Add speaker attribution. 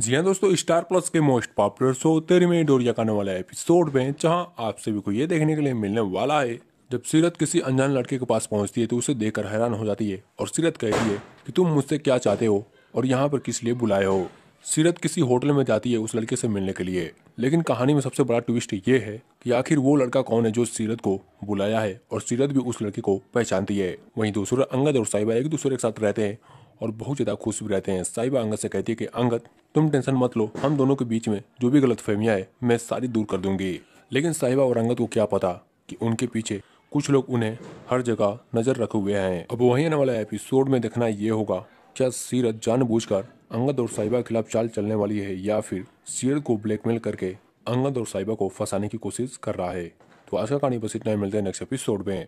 Speaker 1: जी हाँ दोस्तों Star Plus के मोस्ट पॉपुलर शो तेरे में डोरिया का वाला एपिसोड में जहां आप सभी को ये देखने के लिए मिलने वाला है जब सीरत किसी अनजान लड़के के पास पहुंचती है तो उसे देखकर हैरान हो जाती है और सीरत कहती है कि तुम मुझसे क्या चाहते हो और यहाँ पर किस लिए बुलाए हो सीरत किसी होटल में जाती है उस लड़के से मिलने के लिए लेकिन कहानी में सबसे बड़ा ट्विस्ट ये है कि आखिर वो लड़का कौन है जो सीरत को बुलाया है और सीरत भी उस लड़के को पहचानती है वहीं दूसरा अंगद और साहिबा एक दूसरे के साथ रहते हैं और बहुत ज़्यादा खुश भी रहते हैं साहिबा अंगद से कहती है कि अंगद तुम टेंशन मत लो हम दोनों के बीच में जो भी गलत फहमियाँ है मैं सारी दूर कर दूंगी लेकिन साहिबा और अंगद को क्या पता कि उनके पीछे कुछ लोग उन्हें हर जगह नज़र रखे हुए हैं अब वही आने वाला एपिसोड में देखना ये होगा क्या सीरत जानबूझकर अंगद और साहिबा के खिलाफ चाल चलने वाली है या फिर सीरत को ब्लैकमेल करके अंगद और साहिबा को फंसाने की कोशिश कर रहा है तो आज का कहानी बस इतना ही मिलते हैं नेक्स्ट एपिसोड में